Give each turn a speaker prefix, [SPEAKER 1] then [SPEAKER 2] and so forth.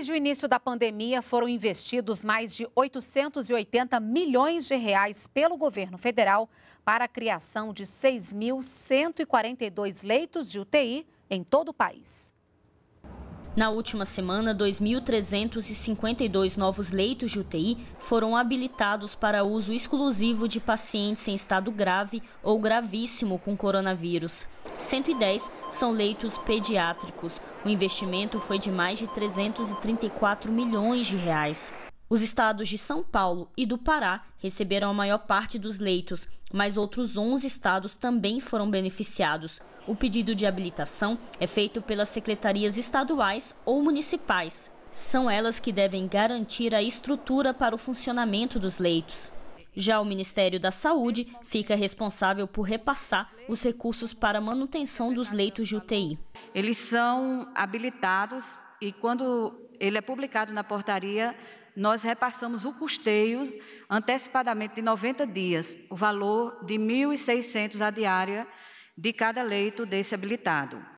[SPEAKER 1] Desde o início da pandemia, foram investidos mais de 880 milhões de reais pelo governo federal para a criação de 6.142 leitos de UTI em todo o país.
[SPEAKER 2] Na última semana, 2.352 novos leitos de UTI foram habilitados para uso exclusivo de pacientes em estado grave ou gravíssimo com coronavírus. 110 são leitos pediátricos. O investimento foi de mais de 334 milhões de reais. Os estados de São Paulo e do Pará receberam a maior parte dos leitos, mas outros 11 estados também foram beneficiados. O pedido de habilitação é feito pelas secretarias estaduais ou municipais. São elas que devem garantir a estrutura para o funcionamento dos leitos. Já o Ministério da Saúde fica responsável por repassar os recursos para a manutenção dos leitos de UTI. Eles são habilitados
[SPEAKER 3] e quando ele é publicado na portaria, nós repassamos o custeio antecipadamente de 90 dias, o valor de 1.600 a diária de cada leito desse habilitado.